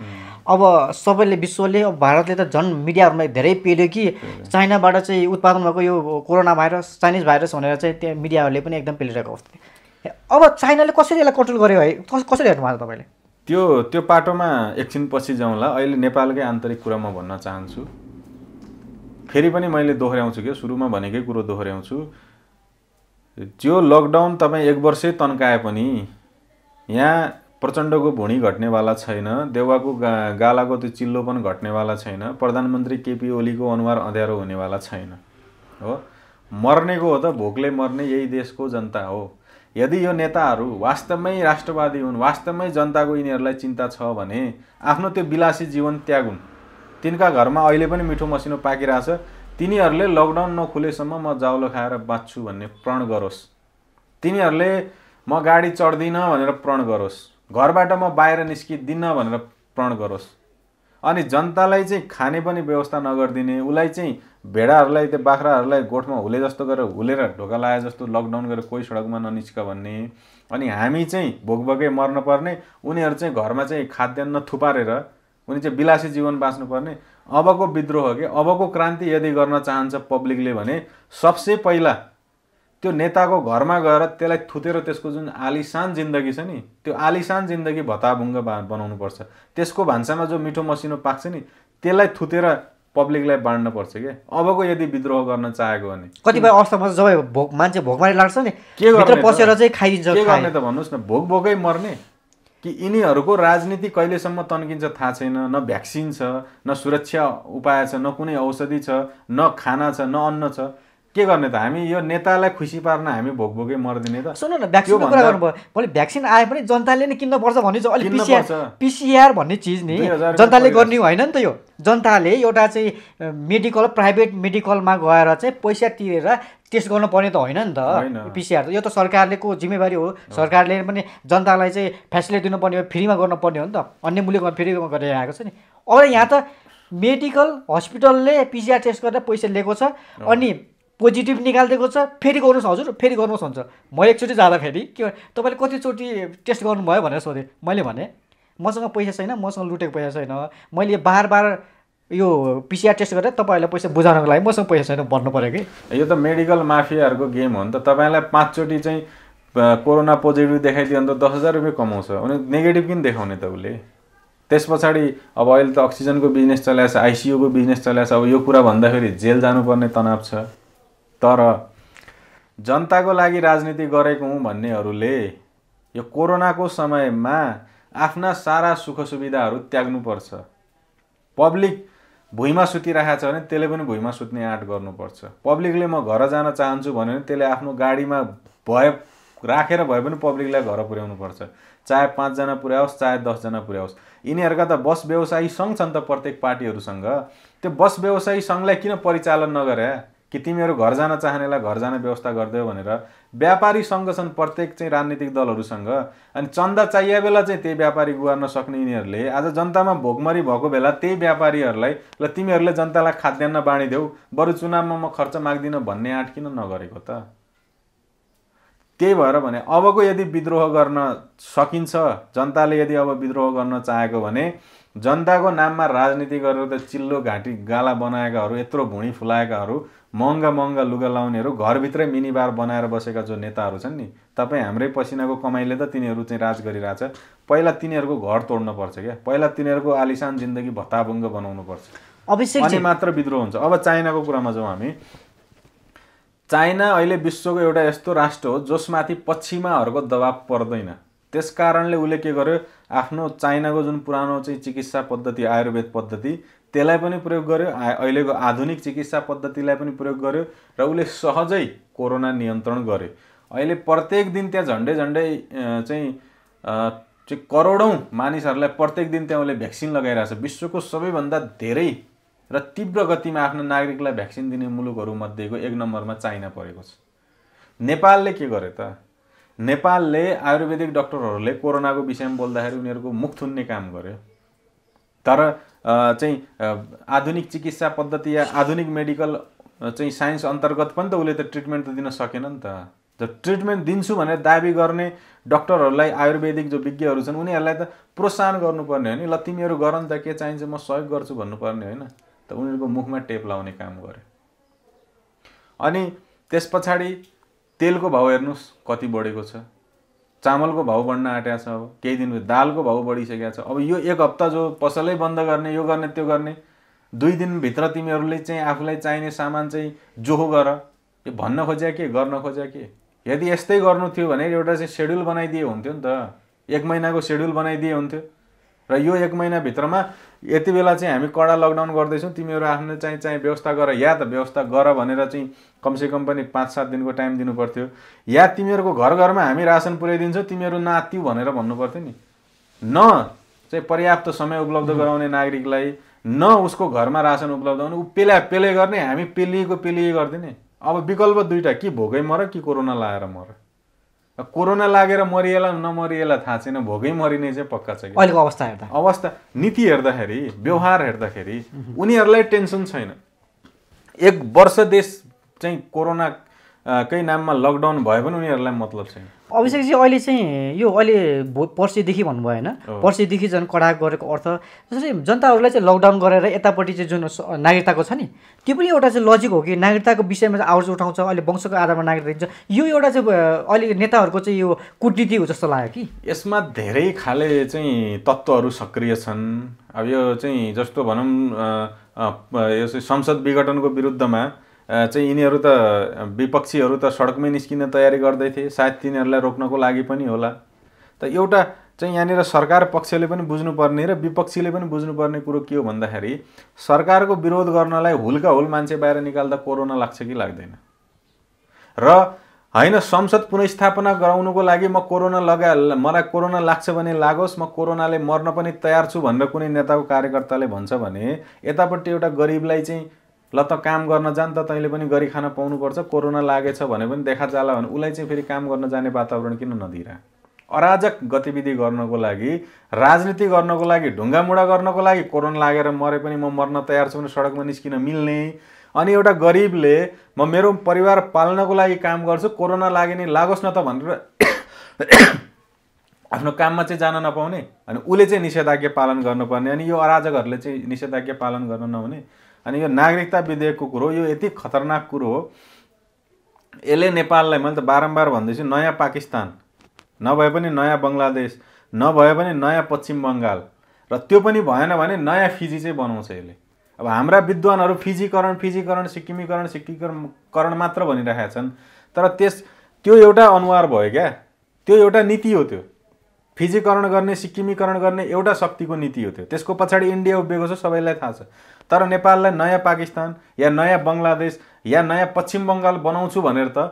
अब सबैले विश्वले अब भारतले त झन् मिडियाहरूमा धेरै पेल्यो कि चाइनाबाट चाहिँ उत्पादन भएको यो कोरोना भाइरस चाइनिज भाइरस भनेर चाहिँ त्यहाँ मिडियाहरूले पनि एकदम पेलिरहेको अवस्था अब चाइनाले कसरी यसलाई कन्ट्रोल गर्यो है कसरी हेर्नुभएको तपाईँले त्यो त्यो पाटोमा एकछिन पछि जाउँला अहिले नेपालकै आन्तरिक कुरा म भन्न चाहन्छु फेरि पनि मैले दोहोऱ्याउँछु क्या सुरुमा भनेकै कुरो दोहोऱ्याउँछु त्यो लकडाउन तपाईँ एक वर्षै तन्काए पनि यहाँ प्रचण्डको भुँडी घट्नेवाला छैन देउवाको गा गालाको त्यो चिल्लो पनि घट्नेवाला छैन प्रधानमन्त्री केपी ओलीको अनुहार अँध्यारो हुनेवाला छैन हो मर्नेको हो त भोकले मर्ने यही देशको जनता हो यदि यो नेताहरू वास्तवमै राष्ट्रवादी हुन् वास्तवमै जनताको यिनीहरूलाई चिन्ता छ भने आफ्नो त्यो विलासी जीवन त्याग हुन् तिनका घरमा अहिले पनि मिठो मसिनो पाकिरहेछ तिनीहरूले लकडाउन नखुलेसम्म म जाउलो खाएर बाँच्छु भन्ने प्रण गरोस् तिनीहरूले म गाडी चढ्दिनँ भनेर प्रण गरोस् घरबाट म बाहिर निस्किदिनँ भनेर प्रण गरोस् अनि जनतालाई चाहिँ खाने पनि व्यवस्था नगरिदिने उसलाई चाहिँ भेडाहरूलाई त्यो बाख्राहरूलाई गोठमा हुले जस्तो गरेर हुलेर ढोका लगाए जस्तो लकडाउन गरेर कोही सडकमा ननिस्क भन्ने अनि हामी चाहिँ भोकभोकै मर्नुपर्ने उनीहरू चाहिँ घरमा चाहिँ खाद्यान्न थुपारेर उनी चाहिँ विलासी जीवन बाँच्नुपर्ने अबको विद्रोह के अबको क्रान्ति यदि गर्न चाहन्छ पब्लिकले भने सबसे पहिला त्यो नेताको घरमा गएर त्यसलाई थुतेर त्यसको जुन आलिसान जिन्दगी छ नि त्यो आलिसान जिन्दगी भत्ताभुङ्ग बनाउनु बनाउनुपर्छ त्यसको भान्सामा जो मिठो मसिनो पाक्छ नि त्यसलाई थुतेर पब्लिकलाई पर्छ कि अबको यदि विद्रोह गर्न चाहेको भने कतिपय अवस्थामा जब भोक मान्छे भोकमारी लाग्छ नि के गर्ने पसेर चाहिँ खाइदिन्छ के गर्ने त भन्नुहोस् न भोक भोकै मर्ने कि यिनीहरूको राजनीति कहिलेसम्म तन्किन्छ थाहा छैन न भ्याक्सिन छ न सुरक्षा उपाय छ न कुनै औषधि छ न खाना छ न अन्न छ के गर्ने त हामी यो नेतालाई खुसी पार्न हामी भोक भोकै मरिदिने त सुन न भ्याक्सिनको कुरा गर्नुभयो भोलि भ्याक्सिन आए पनि जनताले नै किन्नुपर्छ भन्ने चाहिँ अलिक पिसिआर पिसिआर भन्ने चिज नि जनताले गर्ने होइन नि त यो जनताले एउटा चाहिँ मेडिकल प्राइभेट मेडिकलमा गएर चाहिँ पैसा तिरेर टेस्ट गर्नुपर्ने त होइन नि त पिसिआर यो त सरकारले को जिम्मेवारी हो सरकारले पनि जनतालाई चाहिँ फेसिलिटी दिनुपर्ने हो फ्रीमा गर्नुपर्ने हो नि त अन्य मूल्यमा फ्रीमा गरेर आएको छ नि अब यहाँ त मेडिकल हस्पिटलले पिसिआर टेस्ट गरेर पैसा लिएको छ अनि पोजिटिभ निकालिदिएको छ फेरि गर्नुहोस् हजुर फेरि गर्नुहोस् हुन्छ म एकचोटि जाँदाखेरि के तपाईँले कतिचोटि टेस्ट गर्नुभयो भनेर सोधेँ मैले भनेँ मसँग पैसा छैन मसँग लुटेको पैसा छैन मैले बार बार यो पिसिआर टेस्ट गरेर तपाईँहरूलाई पैसा बुझाउनको लागि मसँग पैसा छैन भन्नु पऱ्यो कि यो त मेडिकल माफियाहरूको गेम हो नि त तपाईँलाई पाँचचोटि चाहिँ कोरोना पोजिटिभ देखाइदियो भने त दस हजार रुपियाँ कमाउँछ अनि नेगेटिभ किन देखाउने त उसले त्यस पछाडि अब अहिले त अक्सिजनको बिजनेस चलाएछ आइसियुको बिजनेस चलाएछ अब यो कुरा भन्दाखेरि जेल जानुपर्ने तनाव छ तर जनताको लागि राजनीति गरेको हुँ भन्नेहरूले यो कोरोनाको समयमा आफ्ना सारा सुख सुविधाहरू त्याग्नुपर्छ पब्लिक भुइँमा सुतिरहेको छ भने त्यसले पनि भुइँमा सुत्ने आँट गर्नुपर्छ पब्लिकले म घर जान चाहन्छु भन्यो भने त्यसले आफ्नो गाडीमा भए राखेर भए पनि पब्लिकलाई घर पुर्याउनु पर्छ चाहे पाँचजना पुर्याओस् चाहे दसजना पुर्याओस् यिनीहरूका त बस व्यवसायी सङ्घ छन् त प्रत्येक पार्टीहरूसँग त्यो बस व्यवसायी सङ्घलाई किन परिचालन नगरे कि तिमीहरू घर जान चाहनेलाई घर जाने व्यवस्था गरिदेऊ भनेर व्यापारी सङ्घ छन् प्रत्येक चाहिँ राजनीतिक दलहरूसँग अनि चन्दा चाहिए बेला चाहिँ त्यही व्यापारी गुवार्न सक्ने यिनीहरूले आज जनतामा भोकमरी भएको बेला त्यही व्यापारीहरूलाई ल तिमीहरूले जनतालाई खाद्यान्न बाँडिदेऊ बरु चुनावमा म खर्च माग्दिनँ भन्ने आँट किन नगरेको त त्यही भएर भने अबको यदि विद्रोह गर्न सकिन्छ जनताले यदि अब विद्रोह गर्न चाहेको भने जनताको नाममा राजनीति गरेर त चिल्लो घाँटी गाला बनाएकाहरू यत्रो भुँडी फुलाएकाहरू महँगा महँगा लुगा लाउनेहरू घरभित्रै मिनिबार बनाएर बसेका जो नेताहरू छन् नि तपाईँ हाम्रै पसिनाको कमाइले त तिनीहरू चाहिँ राज गरिरहेछ पहिला तिनीहरूको घर तोड्नुपर्छ क्या पहिला तिनीहरूको आलिसान जिन्दगी भत्ताभुङ्ग बनाउनुपर्छ अनि मात्र विद्रोह हुन्छ अब चाइनाको कुरामा जाउँ हामी चाइना अहिले विश्वको एउटा यस्तो राष्ट्र हो जसमाथि पश्चिमाहरूको दबाब पर्दैन त्यस कारणले उसले के गर्यो आफ्नो चाइनाको जुन पुरानो चाहिँ चिकित्सा पद्धति आयुर्वेद पद्धति त्यसलाई पनि प्रयोग गर्यो अहिलेको आधुनिक चिकित्सा पद्धतिलाई पनि प्रयोग गर्यो र उसले सहजै कोरोना नियन्त्रण गर्यो अहिले प्रत्येक दिन त्यहाँ झन्डै झन्डै चाहिँ करोडौँ मानिसहरूलाई प्रत्येक दिन त्यहाँ उसले भ्याक्सिन लगाइरहेको छ विश्वको सबैभन्दा धेरै र तीव्र गतिमा आफ्नो नागरिकलाई भ्याक्सिन दिने मुलुकहरूमध्येको एक नम्बरमा चाइना परेको छ नेपालले के गर्यो त नेपालले आयुर्वेदिक डक्टरहरूले कोरोनाको विषयमा बोल्दाखेरि उनीहरूको मुख थुन्ने काम गर्यो तर चाहिँ आधुनिक चिकित्सा पद्धति या आधुनिक मेडिकल चाहिँ साइन्स अन्तर्गत पनि त उसले त ट्रिटमेन्ट त दिन सकेन नि त त ट्रिटमेन्ट दिन्छु भनेर दाबी गर्ने डक्टरहरूलाई आयुर्वेदिक जो विज्ञहरू छन् उनीहरूलाई त प्रोत्साहन गर्नुपर्ने हो नि ल तिमीहरू गर नि त के चाहिन्छ म सहयोग गर्छु भन्नुपर्ने होइन त उनीहरूको मुखमा टेप लाउने काम गर्यो अनि त्यस पछाडि तेलको भाउ हेर्नुहोस् कति बढेको छ चामलको भाउ बढ्न आँट्या छ अब केही दिन दालको भाउ बढिसकेको छ अब यो एक हप्ता जो पसलै बन्द गर्ने यो गर्ने त्यो गर्ने दुई दिनभित्र तिमीहरूले चाहिँ आफूलाई चाहिने सामान चाहिँ जोहो गर यो भन्न खोज्या के गर्न खोज्या के यदि यस्तै गर्नु थियो भने एउटा चाहिँ सेड्युल बनाइदिए हुन्थ्यो नि त एक महिनाको सेड्युल बनाइदिए हुन्थ्यो र यो एक महिनाभित्रमा यति बेला चाहिँ हामी कडा लकडाउन गर्दैछौँ तिमीहरू आफ्नो चाहिँ चाहिँ व्यवस्था गर या त व्यवस्था गर भनेर चाहिँ कमसेकम पनि पाँच सात दिनको टाइम दिनुपर्थ्यो या तिमीहरूको घर घरमा हामी रासन पुर्याइदिन्छौँ तिमीहरू नात्यौ भनेर भन्नु पर्थ्यो नि न चाहिँ पर्याप्त समय उपलब्ध गराउने नागरिकलाई न उसको घरमा रासन उपलब्ध हुने ऊ पेला पेले गर्ने हामी पेलिएको पेलिए गरिदिने अब विकल्प दुइटा कि भोकै मर कि कोरोना लाएर मर कोरोना लागेर मरिएला नमरिएला थाहा छैन भोगै मरिने चाहिँ पक्का छ अहिलेको अवस्था हेर्दा अवस्था नीति हेर्दाखेरि व्यवहार हेर्दाखेरि उनीहरूलाई टेन्सन छैन एक वर्ष देश चाहिँ कोरोनाकै नाममा लकडाउन भए पनि उनीहरूलाई मतलब छैन अभिषेकजी अहिले चाहिँ यो अहिले भो पर्सिदेखि भन्नुभयो होइन पर्सिदेखि झन् कडा गरेको अर्थ जसरी जनताहरूलाई चाहिँ लकडाउन गरेर यतापट्टि चाहिँ जुन नागरिकताको छ नि त्यो पनि एउटा चाहिँ लजिक हो कि नागरिकताको विषयमा चाहिँ आवाज उठाउँछ अहिले वंशको आधारमा नागरिकता दिन्छ यो एउटा चाहिँ अहिले नेताहरूको चाहिँ यो कुटनीति हो जस्तो लाग्यो कि यसमा धेरै खाले चाहिँ तत्त्वहरू सक्रिय छन् अब यो चाहिँ जस्तो भनौँ यो चाहिँ संसद विघटनको विरुद्धमा चाहिँ यिनीहरू त विपक्षीहरू त सडकमै निस्किन तयारी गर्दै थिए सायद तिनीहरूलाई रोक्नको लागि पनि होला त एउटा चाहिँ यहाँनिर सरकार पक्षले पनि बुझ्नुपर्ने र विपक्षीले पनि बुझ्नुपर्ने कुरो के हो भन्दाखेरि सरकारको विरोध गर्नलाई हुलका हुल मान्छे बाहिर निकाल्दा कोरोना लाग्छ कि लाग्दैन र होइन संसद पुनस्थापना गराउनुको लागि म कोरोना लगा मलाई कोरोना लाग्छ भने लागोस् म कोरोनाले मर्न पनि तयार छु भनेर कुनै नेताको कार्यकर्ताले भन्छ भने यतापट्टि एउटा गरिबलाई चाहिँ ल त काम गर्न जान त तैँले पनि गरी खान पाउनुपर्छ कोरोना लागेछ भने पनि देखा जाला भने उसलाई चाहिँ फेरि काम गर्न जाने वातावरण किन नदिरा अराजक गतिविधि गर्नको लागि राजनीति गर्नको लागि ढुङ्गामुढा गर्नको लागि कोरोना लागेर मरे पनि म मर्न तयार छु भने सडकमा निस्किन मिल्ने अनि एउटा गरिबले म मेरो परिवार पाल्नको लागि काम गर्छु कोरोना लागे नि लागोस् न त भनेर [COUGHS] आफ्नो काममा चाहिँ जान नपाउने अनि उसले चाहिँ निषेधाज्ञा पालन गर्नुपर्ने अनि यो अराजकहरूले चाहिँ निषेधाज्ञा पालन गर्न नहुने अनि यो नागरिकता विधेयकको कुरो यो यति खतरनाक कुरो हो यसले नेपाललाई मैले त बारम्बार भन्दैछु नयाँ पाकिस्तान नभए पनि नयाँ बङ्गलादेश नभए पनि नयाँ पश्चिम बङ्गाल र त्यो पनि भएन भने नयाँ फिजी चाहिँ बनाउँछ यसले अब हाम्रा विद्वानहरू फिजीकरण फिजीकरण सिक्किमीकरण सिक्किकरण मात्र भनिरहेका छन् तर त्यस त्यो एउटा अनुहार भयो क्या त्यो एउटा नीति हो त्यो फिजीकरण गर्ने सिक्किमीकरण गर्ने एउटा शक्तिको नीति हो त्यो त्यसको पछाडि इन्डिया उभिएको छ सबैलाई थाहा छ तर नेपाललाई नयाँ पाकिस्तान या नयाँ बङ्गलादेश या नयाँ पश्चिम बङ्गाल बनाउँछु भनेर त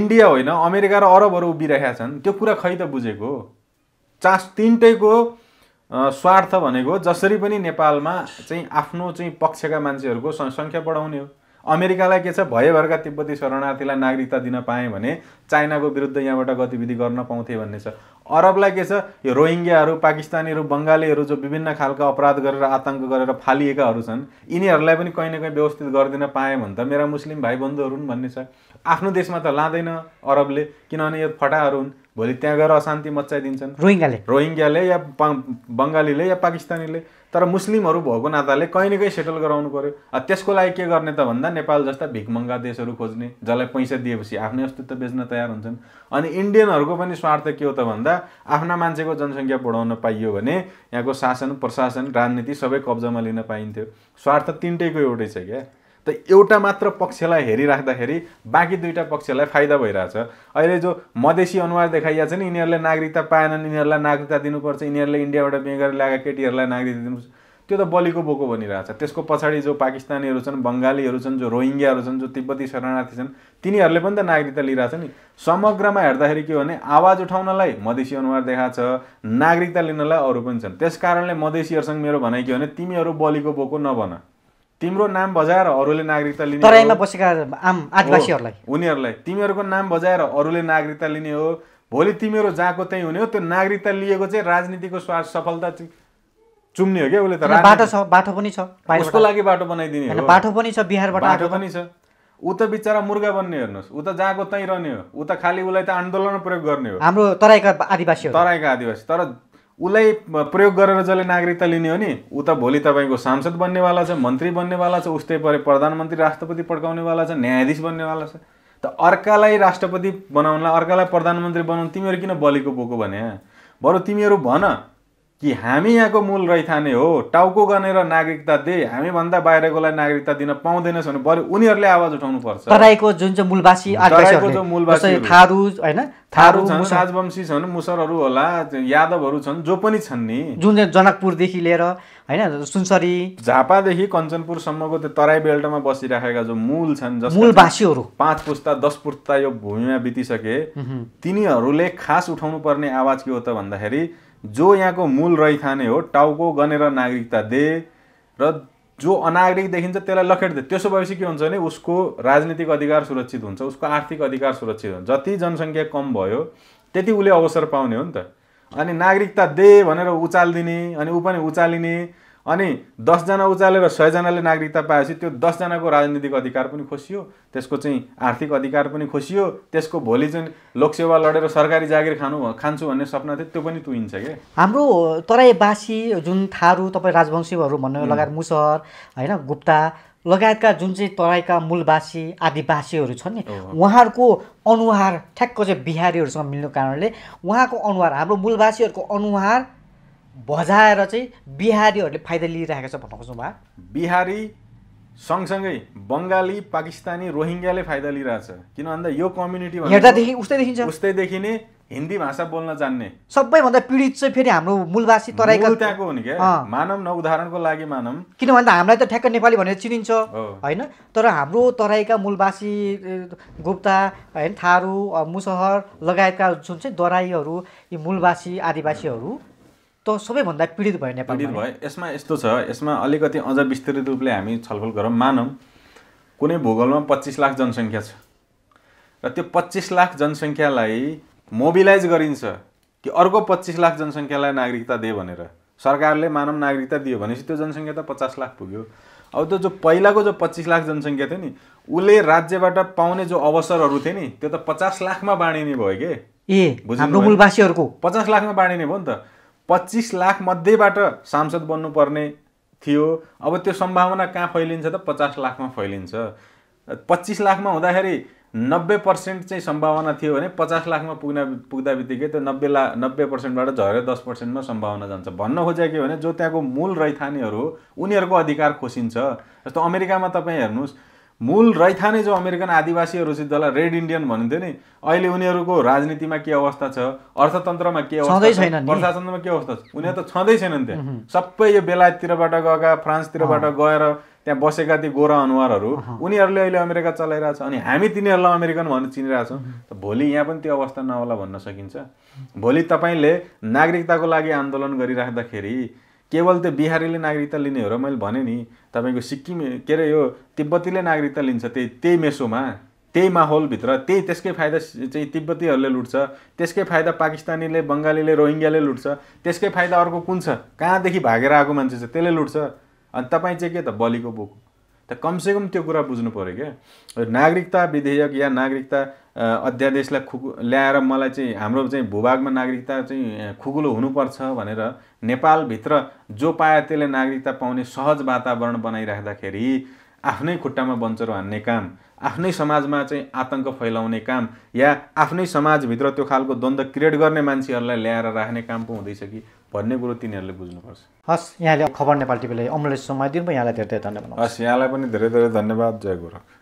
इन्डिया होइन अमेरिका र अरबहरू उभिरहेका छन् त्यो कुरा खै त बुझेको चास तिनटैको स्वार्थ भनेको जसरी पनि नेपालमा चाहिँ आफ्नो चाहिँ पक्षका मान्छेहरूको सङ्ख्या बढाउने हो अमेरिकालाई के छ भएभरका तिब्बती शरणार्थीलाई नागरिकता दिन पाएँ भने चाइनाको विरुद्ध यहाँबाट गतिविधि गर्न पाउँथे भन्ने छ अरबलाई के छ यो रोहिङ्ग्याहरू पाकिस्तानीहरू बङ्गालीहरू जो विभिन्न खालका अपराध गरेर आतङ्क गरेर फालिएकाहरू छन् यिनीहरूलाई पनि कहीँ न कहीँ व्यवस्थित गरिदिन पाएँ भने त मेरा मुस्लिम भाइ बन्धुहरू हुन् भन्ने छ आफ्नो देशमा त लाँदैन अरबले किनभने यो फटाहरू हुन् भोलि त्यहाँ गएर अशान्ति मच्चाइदिन्छन् रोहिङ्गाले रोहिङ्ग्याले या बङ्गालीले या पाकिस्तानीले तर मुस्लिमहरू भएको नाताले कहीँ न कहीँ सेटल गराउनु पऱ्यो त्यसको लागि के गर्ने त भन्दा नेपाल जस्ता भिकमङ्गा देशहरू खोज्ने जसलाई पैसा दिएपछि आफ्नै अस्तित्व बेच्न तयार हुन्छन् अनि इन्डियनहरूको पनि स्वार्थ के हो त भन्दा आफ्ना मान्छेको जनसङ्ख्या बढाउन पाइयो भने यहाँको शासन प्रशासन राजनीति सबै कब्जामा लिन पाइन्थ्यो स्वार्थ तिनटैको एउटै छ क्या त एउटा मात्र पक्षलाई हेरिराख्दाखेरि बाँकी दुईवटा पक्षलाई फाइदा भइरहेछ अहिले जो मधेसी अनुहार देखाइएको छ नि यिनीहरूले नागरिकता पाएनन् यिनीहरूलाई नागरिकता दिनुपर्छ यिनीहरूले इन्डियाबाट बेगर ल्याएका केटीहरूलाई नागरिकता दिनुपर्छ त्यो त बलिको बोको भनिरहेछ त्यसको पछाडि जो पाकिस्तानीहरू छन् बङ्गालीहरू छन् जो रोहिङ्ग्याहरू छन् जो तिब्बती शरणार्थी छन् तिनीहरूले पनि त नागरिकता लिइरहेछ नि समग्रमा हेर्दाखेरि के हो भने आवाज उठाउनलाई मधेसी अनुहार देखाएको छ नागरिकता लिनलाई अरू पनि छन् त्यस कारणले मधेसीहरूसँग मेरो भनाइ के हो भने तिमीहरू बलिको बोको नबन तिम्रो नाम बजाएर अरूले नागरिकता लिने तराईमा बसेका आम आदिवासीहरूलाई उनीहरूलाई तिमीहरूको नाम बजाएर अरूले नागरिकता लिने हो भोलि तिमीहरू जहाँको त्यहीँ हुने हो त्यो नागरिकता लिएको चाहिँ राजनीतिको स्वार्थ सफलता चुम्ने हो क्या उसले त बाटो छ बाटो पनि छ उसको लागि बाटो बनाइदिने बाटो पनि छ बिहारबाट बाटो पनि छ ऊ त बिचरा मुर्गा बन्ने हेर्नुहोस् ऊ त जहाँको त्यहीँ रहने हो ऊ त खालि उसलाई त आन्दोलन प्रयोग गर्ने हो हाम्रो तराईका आदिवासी तराईका आदिवासी तर उसलाई प्रयोग गरेर जसले नागरिकता लिने हो नि ऊ त भोलि तपाईँको सांसद बन्नेवाला छ मन्त्री बन्नेवाला छ उस्तै परे प्रधानमन्त्री राष्ट्रपति पड्काउनेवाला छ न्यायाधीश बन्नेवाला छ त अर्कालाई राष्ट्रपति बनाउनलाई अर्कालाई प्रधानमन्त्री बनाउनु तिमीहरू किन बलिको पोको भने बरु तिमीहरू भन कि हामी यहाँको मूल रैथाने हो टाउको गनेर नागरिकता दे हामीभन्दा बाहिरकोलाई नागरिकता दिन पाउँदैनस् भने बरु उनीहरूले आवाज पर्छ तराईको जुन चाहिँ मूलवासी थारू होइन थारू छन् राजवंशी छन् मुसरहरू होला यादवहरू छन् जो पनि छन् नि जुन चाहिँ जनकपुरदेखि लिएर होइन सुनसरी झापादेखि कञ्चनपुरसम्मको त्यो तराई बेल्टमा बसिराखेका जो मूल छन् मूलवासीहरू पाँच पुस्ता दस पुस्ता यो भूमिमा बितिसके तिनीहरूले खास उठाउनु पर्ने आवाज के हो त भन्दाखेरि जो यहाँको मूल रैथाने हो टाउको गनेर नागरिकता दे र जो अनागरिक देखिन्छ त्यसलाई लखेट दे त्यसो भएपछि के हुन्छ भने उसको राजनीतिक अधिकार सुरक्षित हुन्छ उसको आर्थिक अधिकार सुरक्षित हुन्छ जति जनसङ्ख्या कम भयो त्यति उसले अवसर पाउने हो नि त अनि नागरिकता दे भनेर उचालिदिने अनि ऊ पनि उचालिने अनि दसजना उचालेर सयजनाले नागरिकता पाएपछि त्यो दसजनाको राजनीतिक अधिकार पनि खोसियो त्यसको चाहिँ आर्थिक अधिकार पनि खोसियो त्यसको भोलि चाहिँ लोकसेवा लडेर सरकारी जागिर खानु खान्छु भन्ने सपना थियो त्यो पनि तुइन्छ क्या हाम्रो तराईवासी जुन थारू तपाईँ राजवंशीहरू भन्नु लगायत मुसहर होइन गुप्ता लगायतका जुन चाहिँ तराईका मूलवासी आदिवासीहरू छन् नि उहाँहरूको अनुहार ठ्याक्क चाहिँ बिहारीहरूसँग मिल्नु कारणले उहाँको अनुहार हाम्रो मूलवासीहरूको अनुहार बजाएर चाहिँ बिहारीहरूले फाइदा लिइरहेको छ भन्नु खोज्नु भयो बिहारी सँगसँगै बङ्गाली पाकिस्तानी रोहिङ्ग्याले फाइदा लिइरहेछ किन भन्दा यो कम्युनिटी हेर्दादेखि उस्तै देखिन्छ उस्तै देखिने हिन्दी भाषा बोल्न जान्ने सबैभन्दा पीडित चाहिँ फेरि हाम्रो मूलवासी तराईका त्यहाँको नि क्या मानव न उदाहरणको लागि मानव भन्दा हामीलाई त ठ्याक्क नेपाली भनेर चिनिन्छ होइन तर हाम्रो तराईका मूलवासी गुप्ता होइन थारू मुसहर लगायतका जुन चाहिँ दराईहरू यी मूलवासी आदिवासीहरू त सबैभन्दा पीडित भयो नेपाल पीडित भयो यसमा यस्तो छ यसमा अलिकति अझ विस्तृत रूपले हामी छलफल गरौँ मानौँ कुनै भूगोलमा पच्चिस लाख जनसङ्ख्या छ र त्यो पच्चिस लाख जनसङ्ख्यालाई मोबिलाइज गरिन्छ कि अर्को पच्चिस लाख जनसङ्ख्यालाई नागरिकता दे भनेर सरकारले मानव नागरिकता दियो भनेपछि त्यो जनसङ्ख्या त पचास लाख पुग्यो अब त्यो जो पहिलाको जो पच्चिस लाख जनसङ्ख्या थियो नि उसले राज्यबाट पाउने जो अवसरहरू थियो नि त्यो त पचास लाखमा बाँडिने भयो कि ए हाम्रो मूलवासीहरूको पचास लाखमा बाँडिने भयो नि त पच्चिस लाख मध्येबाट सांसद बन्नुपर्ने थियो अब त्यो सम्भावना कहाँ फैलिन्छ त पचास लाखमा फैलिन्छ पच्चिस लाखमा हुँदाखेरि नब्बे पर्सेन्ट चाहिँ सम्भावना थियो भने पचास लाखमा पुग्न पुग्दा बित्तिकै त्यो नब्बे ला नब्बे पर्सेन्टबाट झरेर दस पर्सेन्टमा सम्भावना जान्छ भन्न खोजेको के भने जो त्यहाँको मूल रैथानेहरू हो उनीहरूको अधिकार खोसिन्छ जस्तो अमेरिकामा तपाईँ हेर्नुहोस् मूल रैथाने जो अमेरिकन आदिवासीहरू चाहिँ जसलाई रेड इन्डियन भनिन्थ्यो नि अहिले उनीहरूको राजनीतिमा के अवस्था छ अर्थतन्त्रमा के अवस्था छैन प्रशासनमा के अवस्था छ उनीहरू त छँदै छैनन् त्यहाँ सबै यो बेलायततिरबाट गएका फ्रान्सतिरबाट गएर त्यहाँ बसेका ती गोरा अनुहारहरू उनीहरूले अहिले अमेरिका चलाइरहेछ अनि हामी तिनीहरूलाई अमेरिकन भनेर चिनिरहेछौँ त भोलि यहाँ पनि त्यो अवस्था नहोला भन्न सकिन्छ भोलि तपाईँले नागरिकताको लागि आन्दोलन गरिराख्दाखेरि केवल त्यो बिहारीले नागरिकता लिने हो र मैले भने नि तपाईँको सिक्किम के अरे यो तिब्बतीले नागरिकता लिन्छ त्यही त्यही मेसोमा त्यही माहौलभित्र त्यही त्यसकै फाइदा चाहिँ तिब्बतीहरूले लुट्छ त्यसकै फाइदा पाकिस्तानीले बङ्गालीले रोहिङ्ग्याले लुट्छ त्यसकै फाइदा अर्को कुन छ कहाँदेखि भागेर आएको मान्छे छ त्यसले लुट्छ अनि तपाईँ चाहिँ के त बलिको बोक त कमसेकम त्यो कुरा बुझ्नु पऱ्यो क्या नागरिकता विधेयक या नागरिकता अध्यादेशलाई खु ल्याएर मलाई चाहिँ हाम्रो चाहिँ भूभागमा नागरिकता चाहिँ खुकुलो हुनुपर्छ भनेर नेपालभित्र जो पायो त्यसले नागरिकता पाउने सहज वातावरण बनाइराख्दाखेरि आफ्नै खुट्टामा बन्चरो हान्ने काम आफ्नै समाजमा चाहिँ आतङ्क फैलाउने काम या आफ्नै समाजभित्र त्यो खालको द्वन्द्व क्रिएट गर्ने मान्छेहरूलाई ल्याएर राख्ने काम पो हुँदैछ कि भन्ने कुरो तिनीहरूले बुझ्नुपर्छ हस् यहाँले खबर नेपाल टिभीलाई अमलेश समय दिनुभयो यहाँलाई धेरै धेरै धन्यवाद हस् यहाँलाई पनि धेरै धेरै धन्यवाद जय गुरु